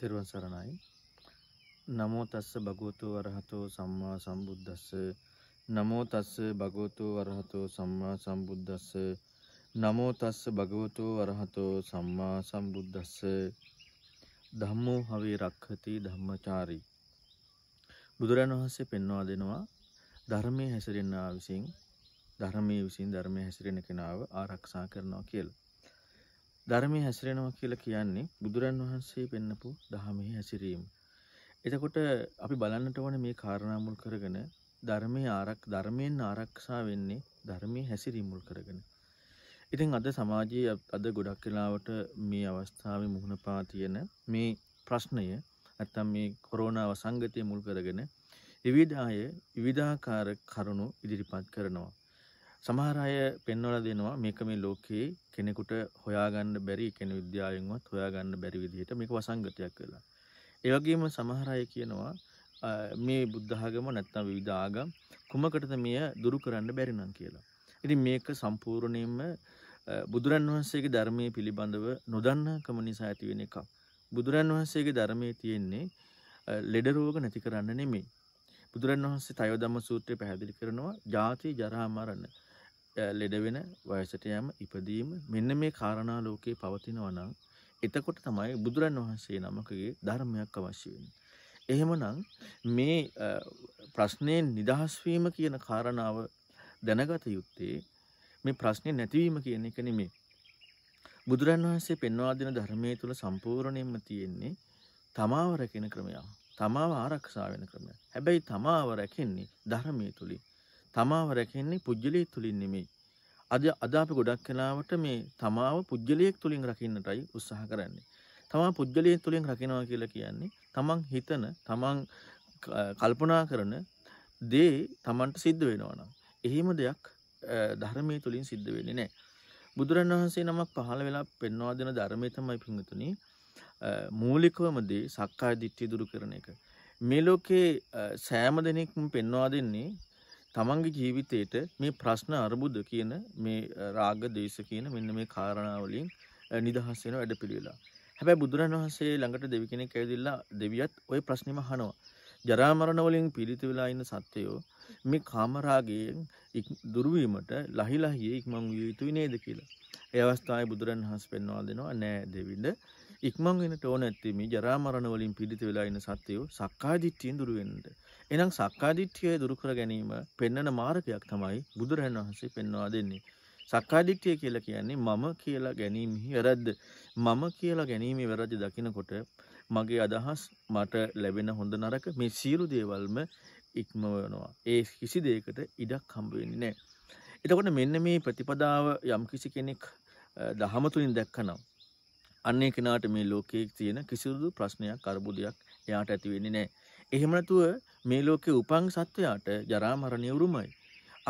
තෙරුවන් සරණයි. නමෝ තස්ස භගවතු වරහතෝ සම්මා සම්බුද්දස්ස නමෝ තස්ස භගවතු වරහතෝ සම්මා සම්බුද්දස්ස නමෝ තස්ස භගවතු වරහතෝ සම්මා සම්බුද්දස්ස ධම්මෝ හවේ රක්ඛති ධම්මචාරී බුදුරන් වහන්සේ පෙන්වා දෙනවා ධර්මයේ හැසිරෙන්නා විසින් ධර්මයේ විසින් ධර්මයේ හැසිරෙන කෙනාව ආරක්ෂා කරනවා කියලා ධර්මයේ හැසිරෙනවා කියලා කියන්නේ බුදුරන් වහන්සේ පෙන්නපු දහමෙහි හැසිරීම. එතකොට අපි බලන්නට ඕන මේ කාරණා මුල් කරගෙන ධර්මයේ ආරක් ධර්මයෙන් ආරක්ෂා වෙන්නේ ධර්මයේ හැසිරීම මුල් කරගෙන. ඉතින් අද සමාජයේ අද ගොඩක් වෙලාවට මේ අවස්ථාවේ මුහුණ පා තියෙන මේ ප්‍රශ්නය නැත්තම් මේ කොරෝනාව සංගතය මුල් කරගෙන විවිධාය විවිධාකාර කරුණු ඉදිරිපත් කරනවා. සමහර අය පෙන්වලා දෙනවා මේක මේ ලෝකයේ කෙනෙකුට හොයාගන්න බැරි කෙන විද්‍යාවෙන්වත් හොයාගන්න බැරි විදිහට මේක වසංගතයක් කියලා. ඒ වගේම සමහර අය කියනවා මේ බුද්ධ ආගම නැත්නම් විවිධ ආගම් කුමකටද මෙය දුරු කරන්න බැරි නම් කියලා. ඉතින් මේක සම්පූර්ණයෙන්ම බුදුරන් වහන්සේගේ ධර්මයේ පිළිබඳව නොදන්නාකම නිසා ඇතිවෙන එකක්. බුදුරන් වහන්සේගේ ධර්මයේ තියෙන්නේ ලෙඩ රෝග නැති කරන්න නෙමෙයි. බුදුරන් වහන්සේ තයෝදම්ම සූත්‍රය පැහැදිලි කරනවා ජාති ජරා මරණ ලෙඩ වෙන වයසට යෑම ඉපදීම මෙන්න මේ කාරණා ලෝකේ පවතිනවා නම් එතකොට තමයි බුදුරන් වහන්සේ නමකගේ ධර්මයක් අවශ්‍ය වෙන්නේ. එහෙමනම් මේ ප්‍රශ්නයෙන් නිදහස් වීම කියන කාරණාව දැනගත යුත්තේ මේ ප්‍රශ්නේ නැතිවීම කියන එක නෙමෙයි. බුදුරන් වහන්සේ පෙන්වා දෙන ධර්මයේ තුල සම්පූර්ණයෙන්ම තියෙන්නේ තමාව රැකෙන ක්‍රමයක්. තමාව ආරක්ෂා වෙන ක්‍රමයක්. හැබැයි තමාව රැකෙන්නේ ධර්මයේ තුලින්. තමාව රැකෙන්නේ පුද්ගලයෙක් තුලින් නෙමෙයි. අද අද අපි ගොඩක් කලාවට මේ තමාව පුද්ගලයෙක් තුලින් රකින්නටයි උත්සාහ කරන්නේ. තමා පුද්ගලයෙක් තුලින් රකිනවා කියලා කියන්නේ තමන් හිතන, තමන් කල්පනා කරන දේ තමන්ට සිද්ධ වෙනවා නම්. එහෙම දෙයක් ධර්මයේ තුලින් සිද්ධ වෙන්නේ නැහැ. බුදුරන් වහන්සේ නමක් පහළ වෙලා පෙන්වා දෙන ධර්මය තමයි පිංගුතුනි මූලිකවම දේ සක්කාය දිට්ඨිය දුරු කරන එක. මේ ලෝකේ සෑම දෙනෙක්ම පෙන්වා දෙන්නේ තමන්ගේ ජීවිතයට මේ ප්‍රශ්න අරබුද කියන මේ රාග දේශ කියන මෙන්න මේ කාරණාවලින් නිදහස් වෙන වැඩ පිළිවෙලා. හැබැයි බුදුරන් වහන්සේ ළඟට දෙවි කෙනෙක් ඇවිදලා දෙවියත් ওই ප්‍රශ්නෙම අහනවා. ජරා මරණ වලින් පීඩිත වෙලා ඉන්න සත්වයෝ මේ කාම රාගයෙන් දුරු වීමට ලහිලහියේ ඉක්මන් විය යුතුයි නේද කියලා. ඒ අවස්ථාවේ බුදුරන් වහන්සේ පෙන්වා දෙනවා නෑ දෙවිඳ ඉක්මන් වෙනට ඕන ඇත්තේ මේ ජරා මරණ වලින් පීඩිත වෙලා ඉන්න සත්වයෝ සක්කාය දිට්ඨියෙන් දුරු වෙන්නට. එනම් සක්කාදිට්ඨිය දුරු කර ගැනීම පෙන්වන මාර්ගයක් තමයි බුදුරජාණන් වහන්සේ පෙන්වා දෙන්නේ. සක්කාදිට්ඨිය කියලා කියන්නේ මම කියලා ගැනීමෙහි වැරද්ද. මම කියලා ගැනීමේ වැරද්ද දකිනකොට මගේ අදහස් මට ලැබෙන හොඳ නරක මේ සියලු දේවල්ම ඉක්මවනවා. ඒ කිසි දෙයකට ඉඩක් හම්බ වෙන්නේ නැහැ. එතකොට මෙන්න මේ ප්‍රතිපදාව යම් කිසි කෙනෙක් දහම තුලින් දැක්කනම් අන්නේ කෙනාට මේ ලෝකයේ තියෙන කිසිදු ප්‍රශ්නයක් අරුබුදයක් එයාට ඇති වෙන්නේ නැහැ. එහෙම නැතුව මේ ලෝකේ උපන් සත්වයාට ජරා මරණය උරුමයි.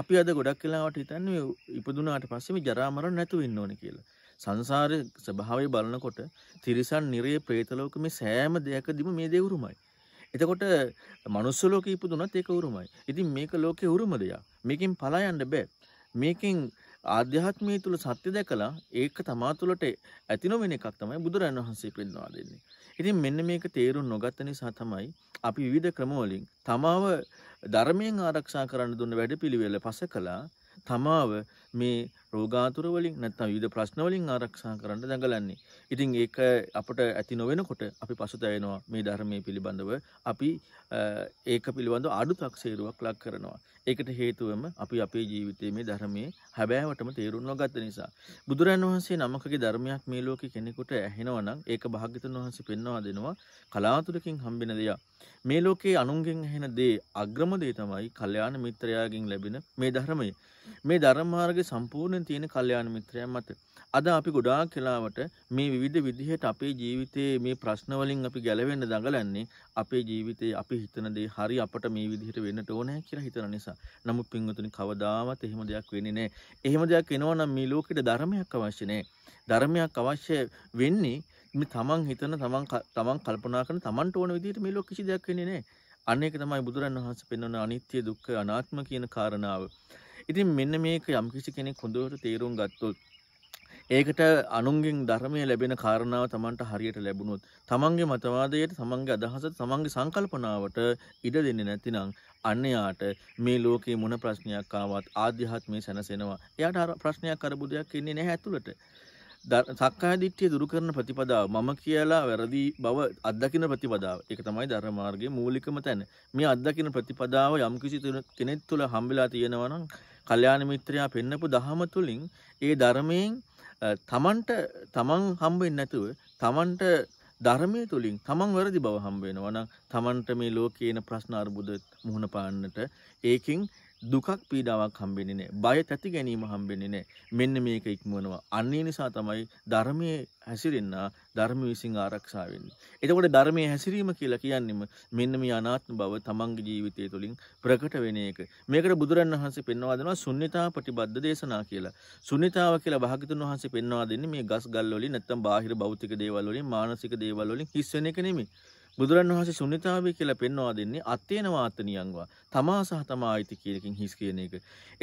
අපි අද ගොඩක් වෙලාවට හිතන්නේ ඉපදුනාට පස්සේ මේ ජරා මරණ නැතුව ඉන්න ඕනේ කියලා. සංසාරයේ ස්වභාවය බලනකොට තිරිසන්, නිරේ, പ്രേත ලෝක මේ සෑම දෙයකදීම මේ දේ උරුමයි. එතකොට මනුස්ස ලෝකේ ඉපදුනත් ඒක උරුමයි. ඉතින් මේක ලෝකේ උරුම දෙයක්. මේකෙන් පලා යන්න බෑ. මේකෙන් ආධ්‍යාත්මය තුළ සත්‍ය දැකලා ඒක තමා තුළට ඇති නොවෙන එකක් තමයි බුදුරන් වහන්සේ පෙන්වා දෙන්නේ. ඉතින් මෙන්න මේක තේරුම් නොගත්ත නිසා තමයි අපි විවිධ ක්‍රමවලින් තමාව ධර්මයෙන් ආරක්ෂා කරන්න දුන්න වැඩපිළිවෙල පස කළා තමාව මේ රෝගාතුර වලින් නැත්නම් විවිධ ප්‍රශ්න වලින් ආරක්ෂා කරන්න දඟලන්නේ. ඉතින් ඒක අපට ඇති නොවෙනකොට අපි පසුතැවෙනවා මේ ධර්මයේ පිළිබඳව අපි ඒක පිළිබඳව අඩුතක් සේරුවක් ලක් කරනවා. ඒකට හේතුවම අපි අපේ ජීවිතයේ මේ ධර්මයේ හැබෑවටම තේරුම් නොගත්ත නිසා. බුදුරන් වහන්සේ නමකගේ ධර්මයක් මේ ලෝකේ කෙනෙකුට ඇහෙනවා නම් ඒක භාග්‍යතුන් වහන්සේ පෙන්වා දෙනවා කලාතුරකින් හම්බෙන දෙයක්. මේ ලෝකේ අනුන්ගෙන් ඇහෙන දේ අග්‍රම දේ තමයි කල්යාණ මිත්‍රයාගෙන් ලැබෙන මේ ධර්මය. මේ ධර්ම මාර්ග වගේ සම්පූර්ණයෙන් තියෙන කල්යාණ මිත්‍රයන් මත. අද අපි ගොඩාක් කලාවට මේ විවිධ විදිහට අපේ ජීවිතයේ මේ ප්‍රශ්න වලින් අපි ගැලවෙන්න දඟලන්නේ අපේ ජීවිතේ අපි හිතන දේ හරි අපට මේ විදිහට වෙන්නට ඕනේ කියලා හිතන නිසා. නමුත් පින්වතුනි කවදාවත් එහෙම දෙයක් වෙන්නේ නැහැ. එහෙම දෙයක් වෙනවා නම් මේ ලෝකෙට ධර්මයක් අවශ්‍ය නැහැ. ධර්මයක් අවශ්‍ය වෙන්නේ මේ තමන් හිතන තමන් තමන් කල්පනා කරන තමන්ට ඕන විදිහට මේ ලෝක කිසි දෙයක් වෙන්නේ නැහැ. අන්න ඒක තමයි බුදුරන් වහන්සේ පෙන්වන අනිත්‍ය දුක්ඛ අනාත්ම කියන කාරණාව. ඉතින් මෙන්න මේක යම්කිසි කෙනෙක් හොඳට තේරුම් ගත්තොත් ඒකට අනුන්ගෙන් ධර්මය ලැබෙන කාරණාව තමන්ට හරියට ලැබුණොත් තමන්ගේ මතවාදයට තමන්ගේ අදහස තමන්ගේ සංකල්පනාවට ඉඩ දෙන්නේ නැතිනම් අන්නයාට මේ ලෝකේ මොන ප්‍රශ්නයක් ආවත් ආධ්‍යාත්මය සැනසෙනවා එයාට ප්‍රශ්නයක් කරබු දෙයක් ඉන්නේ නැහැ ඇතුළට සක්කාය දිට්ඨිය දුරු කරන ප්‍රතිපදාව මම කියලා වැරදි බව අත්දකින ප්‍රතිපදාව. ඒක තමයි ධර්ම මාර්ගයේ මූලිකම තැන. මේ අත්දකින ප්‍රතිපදාව යම්කිසි කෙනෙක් තුළ හම්බෙලා තියෙනවා නම් කල්යාණ මිත්‍රයා පෙන්නපු දහම තුලින් ඒ ධර්මයෙන් තමන්ට තමන් හම්බෙන්නේ නැතුව තමන්ට ධර්මය තුළින් තමන් වැරදි බව හම්බ වෙනවා නම් තමන්ට මේ ලෝකයේන ප්‍රශ්න අර්බුද මුහුණ පාන්නට ඒකින් දුකක් පීඩාවක් හම්බෙන්නේ නැහැ. බය තැති ගැනීම හම්බෙන්නේ නැහැ. මෙන්න මේක ඉක්මවනවා. අන්න ඒ නිසා තමයි ධර්මයේ හැසිරෙන්න ධර්ම විසින් ආරක්ෂා වෙන්නේ. එතකොට ධර්මයේ හැසිරීම කියලා කියන්නේම මෙන්න මේ අනාත්ම බව තමන්ගේ ජීවිතය තුළින් ප්‍රකට වෙන එක. මේකට බුදුරණවහන්සේ පෙන්වා දෙනවා ශුන්්‍යතා ප්‍රතිබද්ධ දේශනා කියලා. ශුන්්‍යතාව කියලා භාගතුන් වහන්සේ පෙන්වා දෙන්නේ මේ ගස් ගල් වලින් නැත්නම් බාහිර භෞතික දේවල් වලින් මානසික දේවල් වලින් හිස් වෙන එක නෙමෙයි. බුදුරන් වහසේ සුනිතාවය කියලා පෙන්වා දෙන්නේ අත්තේන වාතනියන්වා තමා සහ තමා අයිති කියලකින් හිස් කියන එක.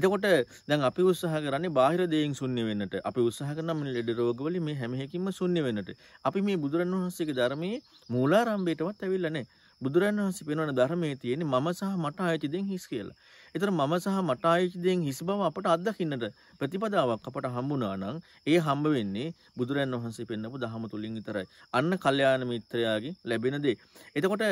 එතකොට දැන් අපි උත්සාහ කරන්නේ බාහිර දේෙන් ශුන්‍ය වෙන්නට. අපි උත්සාහ කරනවා මේ ලෙඩ රෝගවලින් මේ හැම එකකින්ම ශුන්‍ය වෙන්නට. අපි මේ බුදුරන් වහන්සේගේ ධර්මයේ මූලාරම්භයටවත් ඇවිල්ලා නැහැ. බුදුරන් වහන්සේ පෙන්වන ධර්මයේ තියෙන්නේ මම සහ මට ආයති දෙන් හිස් කියලා. ඒතර මම සහ මට ආයති දෙන් හිස් බව අපට අත්දකින්නට ප්‍රතිපදාවක් අපට හම්බුණා නම් ඒ හම්බ වෙන්නේ බුදුරන් වහන්සේ පෙන්වපු දහම තුලින් විතරයි. අන්න කල්යාණ මිත්‍රයාගේ ලැබෙන දේ. එතකොට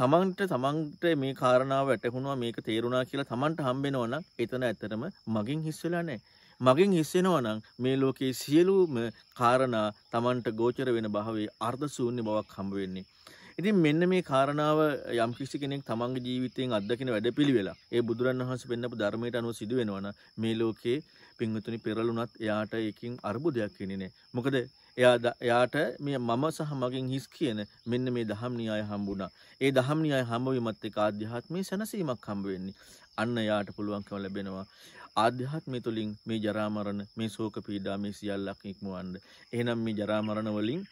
තමන්ට තමන්ට මේ කාරණාව වැටහුණා මේක තේරුණා කියලා තමන්ට හම්බෙනවා නම් එතන ඇත්තටම මගෙන් හිස් වෙලා නැහැ. මගෙන් හිස්සෙනවා නම් මේ ලෝකයේ සියලුම කාරණා Tamanට ගෝචර වෙන භාවයේ අර්ධ ශූන්‍ය බවක් හම්බ වෙන්නේ. ඉතින් මෙන්න මේ කාරණාව යම්කිසි කෙනෙක් තමන්ගේ ජීවිතයෙන් අත්දකින වැඩපිළිවෙලා ඒ බුදුරන් වහන්සේ පෙන්නපු ධර්මයට අනුව සිදු වෙනවනම් මේ ලෝකේ පින්වතුනි පෙරළුණත් එයාට ඒකින් අරුබුදයක් වෙන්නේ නැහැ. මොකද එයා එයාට මේ මම සහ මගෙන් හිස් කියන මෙන්න මේ දහම් න්‍යාය හම්බුණා. ඒ දහම් න්‍යාය හම්බවීමත් එක්ක ආධ්‍යාත්මයේ සැනසීමක් හම්බ වෙන්නේ. අන්න එයාට පුළුවන්කම ලැබෙනවා. ආධ්‍යාත්මය තුළින් මේ ජරා මරණ, මේ ශෝක පීඩා, මේ සියල්ලක් ඉක්මවන්න. එහෙනම් මේ ජරා මරණ වලින්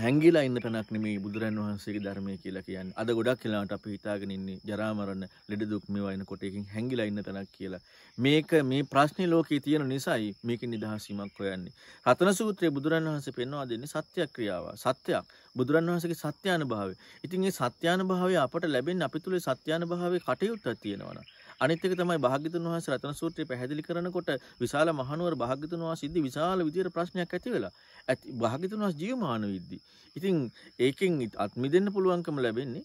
හැංගිලා ඉන්න තැනක් නෙමේ බුදුරන් වහන්සේගේ ධර්මය කියලා කියන්නේ. අද ගොඩක් වෙලාවට අපි හිතාගෙන ඉන්නේ ජරා මරණ, ලෙඩ දුක් මේවා එනකොට එකකින් හැංගිලා ඉන්න තැනක් කියලා. මේක මේ ප්‍රශ්නේ ලෝකේ තියෙන නිසායි මේකේ නිදහස් වීමක් හොයන්නේ. රතන සූත්‍රයේ බුදුරන් වහන්සේ පෙන්වා දෙන්නේ සත්‍යක්‍රියාව. සත්‍යයක්. බුදුරන් වහන්සේගේ සත්‍යානුභාවය. ඉතින් මේ සත්‍යානුභාවය අපට ලැබෙන්නේ අපි තුලේ සත්‍යානුභාවයේ කටයුත්ත තියෙනවා. අනිත් එක තමයි භාග්‍යතුන් වහන්සේ රතන සූත්‍රය පැහැදිලි කරනකොට විශාල මහනුවර භාග්‍යතුන් වහන්සේ ඉදි විශාල විදියට ප්‍රශ්නයක් ඇති වෙලා. ඇති භාගිතුන් වහන්සේ ජීවමාන වෙද්දී. ඉතින් ඒකෙන් අත්මිදෙන්න පුළුවන්කම ලැබෙන්නේ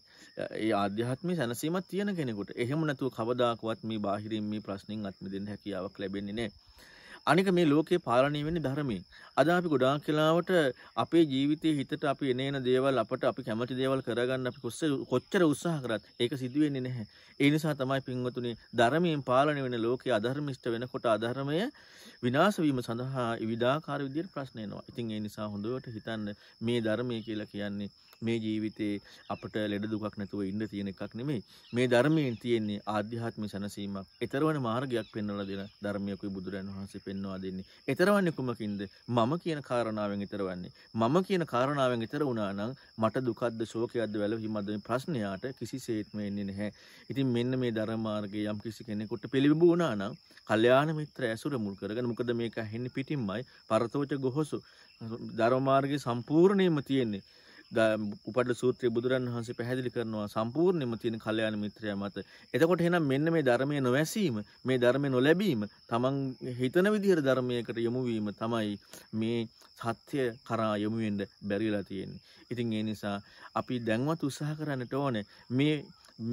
ඒ ආධ්‍යාත්මී සැනසීමක් තියෙන කෙනෙකුට. එහෙම නැතුව කවදාකවත් මේ බාහිරින් මේ ප්‍රශ්نين අත්මිදෙන්න හැකියාවක් ලැබෙන්නේ නැහැ. අනික මේ ලෝකේ පාලනය වෙන්නේ ධර්මයෙන්. අද අපි ගොඩාක් කාලවට අපේ ජීවිතයේ හිතට අපි එන එන දේවල් අපට අපි කැමති දේවල් කරගන්න අපි කොච්චර උත්සාහ කරත් ඒක සිදු වෙන්නේ නැහැ. ඒ නිසා තමයි පින්වතුනි ධර්මයෙන් පාලනය වෙන ලෝකයේ අධර්මිෂ්ඨ වෙනකොට අධර්මය විනාශ වීම සඳහා විවිධාකාර විදියට ප්‍රශ්න එනවා. ඉතින් ඒ නිසා හොඳට හිතන්න මේ ධර්මය කියලා කියන්නේ මේ ජීවිතේ අපට ලෙඩ දුකක් නැතුව ඉන්න තියෙන එකක් නෙමෙයි. මේ ධර්මයෙන් තියෙන්නේ ආධ්‍යාත්මික සැනසීමක්. ඊතරවන මාර්ගයක් පෙන්වලා දෙන ධර්මයකුයි බුදුරන් වහන්සේ පෙන්වා දෙන්නේ. ඊතරවන්නේ කුමකින්ද? මම කියන කාරණාවෙන් ඊතරවන්නේ. මම කියන කාරණාවෙන් ඊතර වුණා නම් මට දුකද්ද ශෝකයක්ද වැළවීමක්ද මේ ප්‍රශ්නයට කිසිසේත්ම එන්නේ නැහැ. ඉතින් මෙන්න මේ ධර්ම මාර්ගයේ යම් කිසි කෙනෙකුට පිළිඹු වුණා නම් කල්යාණ මිත්‍ර ඇසුර මුල් කරගෙන මොකද මේක ඇහෙන්නේ පිටින්මයි පරතෝච ගොහසු ධර්ම මාර්ගයේ සම්පූර්ණයෙන්ම තියෙන්නේ උපට සූත්‍රය බුදුරන් වහන්සේ පැහැදිලි කරනවා සම්පූර්ණයම තියෙන කල්යාණ මිත්‍රය මත. එතකොට එහෙනම් මෙන්න මේ ධර්මයේ නොවැසීම, මේ ධර්මයේ නොලැබීම, තමන් හිතන විදිහට ධර්මයකට යොමු වීම තමයි මේ සත්‍ය කරා යොමු වෙන්න බැරිලා තියෙන්නේ. ඉතින් ඒ නිසා අපි දැන්වත් උත්සාහ කරන්නට ඕනේ මේ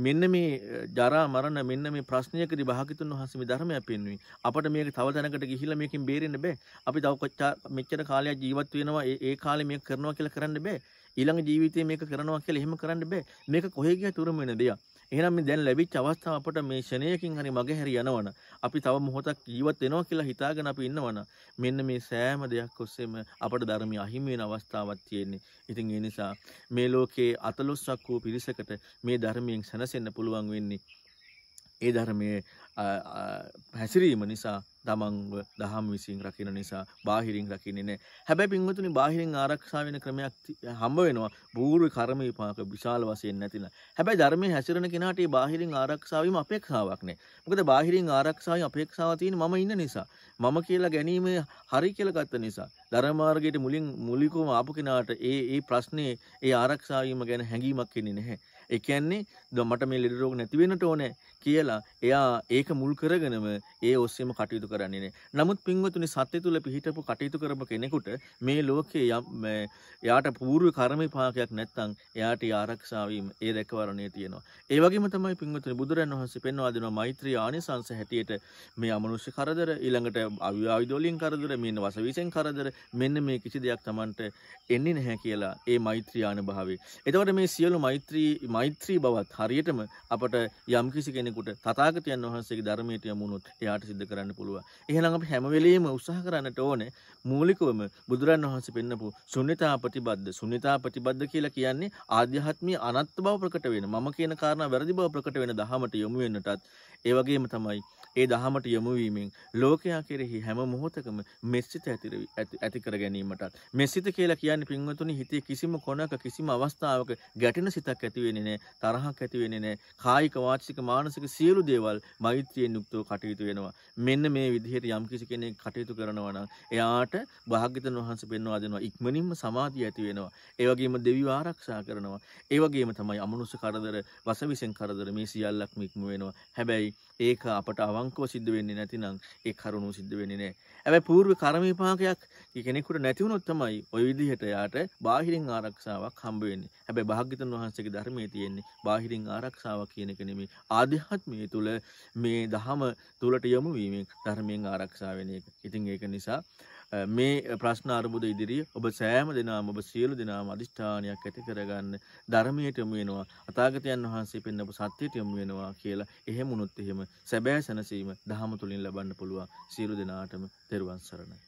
මෙන්න මේ ජරා මරණ මෙන්න මේ ප්‍රශ්නයකදී භාගතුන් වහන්සේ මේ ධර්මය පෙන්වුවේ. අපිට මේක තව තැනකට ගිහිල්ලා මේකෙන් බේරෙන්න බෑ. අපි තව මෙච්චර කාලයක් ජීවත් වෙනවා ඒ කාලේ මේක කරනවා කියලා කරන්න බෑ. ඊළඟ ජීවිතේ මේක කරනවා කියලා එහෙම කරන්න බෑ. මේක කොහේ ගියත් උරුම වෙන දෙයක්. එහෙනම් මේ දැන් ලැබිච්ච අවස්ථාව අපට මේ ෂණයකින් හරි මගහැරි යනවන. අපි තව මොහොතක් ජීවත් වෙනවා කියලා හිතාගෙන අපි ඉන්නවන. මෙන්න මේ සෑම දෙයක් ඔස්සේම අපට ධර්මයේ අහිමි වෙන අවස්ථාවක් තියෙන්නේ. ඉතින් ඒ නිසා මේ ලෝකයේ අතලොස්සක් වූ පිරිසකට මේ ධර්මයෙන් සැනසෙන්න පුළුවන් වෙන්නේ. ඒ ධර්මයේ හැසිරීම නිසා තමන්ව දහම් විසින් රකින නිසා බාහිරින් රකින්නේ නැහැ. හැබැයි පින්වතුනි බාහිරින් ආරක්ෂා වෙන ක්‍රමයක් හම්බ වෙනවා. බූර්ව කර්ම විපාක විශාල වශයෙන් නැතිලා. හැබැයි ධර්මයේ හැසිරෙන කෙනාට මේ බාහිරින් ආරක්ෂා වීම අපේක්ෂාවක් නැහැ. මොකද බාහිරින් ආරක්ෂා වීම අපේක්ෂාව තියෙන්නේ මම ඉන්න නිසා. මම කියලා ගැනීම හරි කියලා ගත්ත නිසා. ධර්ම මාර්ගයේ මුලින් මුලිකවම ආපු කෙනාට ඒ ඒ ප්‍රශ්නේ ඒ ආරක්ෂා වීම ගැන හැඟීමක් එන්නේ නැහැ. ඒ කියන්නේ මට මේ ලෙඩ රෝග නැති වෙන්නට ඕනේ කියලා එයා ඒක මුල් කරගෙනම ඒ ඔස්සේම කටයුතු කරන්නේ නේ. නමුත් පින්වතුනි සත්‍ය තුල පිහිටපු කටයුතු කරපු කෙනෙකුට මේ ලෝකයේ යම් එයාට పూర్ව කර්ම විපාකයක් නැත්නම් එයාට ආරක්ෂා වීම ඒ දැකවරණේ තියෙනවා. ඒ වගේම තමයි පින්වතුනි බුදුරන් වහන්සේ පෙන්වා දෙනවා මෛත්‍රී ආනිසංස හැටියට මේ අමනුෂ්‍ය කරදර ඊළඟට අවිවාහිත වලින් කරදර මෙන්න වසවිසෙන් කරදර මෙන්න මේ කිසි දෙයක් Tamanට එන්නේ නැහැ කියලා ඒ මෛත්‍රී ආනුභාවය. එතකොට මේ සියලු මෛත්‍රී මෛත්‍රී බවත් හරියටම අපට යම්කිසි කෙනෙකුට තථාගතයන් වහන්සේගේ ධර්මයට යමුනොත් එයාට සිද්ධ කරන්න පුළුවන්. එහෙනම් අපි හැම වෙලෙම උත්සාහ කරන්නට ඕනේ මූලිකවම බුදුරන් වහන්සේ පෙන්නපු ශුන්‍යතා ප්‍රතිබද්ධ ශුන්‍යතා ප්‍රතිබද්ධ කියලා කියන්නේ ආධ්‍යාත්මී අනත්ත් බව ප්‍රකට වෙන මම කියන කාරණා වැරදි බව ප්‍රකට වෙන දහමට යොමු වෙන්නටත් ඒ වගේම තමයි ඒ දහමට යොමු වීමෙන් ලෝකයා කෙරෙහි හැම මොහොතකම මෙසිත ඇති කර ගැනීමටත් මෙසිත කියලා කියන්නේ පින්වතුනි හිතේ කිසිම කොනක කිසිම අවස්ථාවක ගැටෙන සිතක් ඇති වෙන්නේ වෙන්නේ නැහැ. තරහක් ඇති වෙන්නේ නැහැ. කායික වාචික මානසික සියලු දේවල් මෛත්‍රියෙන් යුක්තව කටයුතු වෙනවා. මෙන්න මේ විදිහට යම්කිසි කෙනෙක් කටයුතු කරනවා නම් එයාට භාග්‍යතුන් වහන්සේ පෙන්වා දෙනවා ඉක්මනින්ම සමාධිය ඇති වෙනවා. ඒ වගේම දෙවිව ආරක්ෂා කරනවා. ඒ වගේම තමයි අමනුෂ්‍ය කරදර, වසවිසෙන් කරදර මේ සියල්ලක්ම ඉක්ම වෙනවා. හැබැයි ඒක අපට අවංකව සිද්ධ වෙන්නේ නැතිනම් ඒ කරුණු සිද්ධ වෙන්නේ නැහැ. ඇැ පූර්ව කරමවිපාකයක් කෙනෙකුට නැතිවුණොත් තමයි ඔය විදිහට යාට බාහිරින් ආරක්ෂාවක් හම්බවෙන්නේ හැබැයි භාග්‍යතන් වහන්සේගේ ධර්මයේ තියෙන්නේ බාහිරින් ආරක්ෂාවක් කියන එක නෙමෙයි ආධ්‍යාත්මය තුල මේ දහම තුලට යොමු වීමෙන් ධර්මයෙන් ආරක්ෂා වෙන එක. ඉතින් ඒක නිසා මේ ප්‍රශ්න අරබුද ඉදිරියේ ඔබ සෑම දෙනාම ඔබ සියලු දෙනාම අදිෂ්ඨානයක් ඇති කරගන්න ධර්මයට යොමු වෙනවා අතාගතයන් වහන්සේ පෙන්වපු සත්‍යයට යොමු වෙනවා කියලා එහෙම වුණොත් එහෙම සැබෑ සැනසීම දහම තුලින් ලබන්න පුළුවන් සියලු දෙනාටම තෙරුවන් සරණයි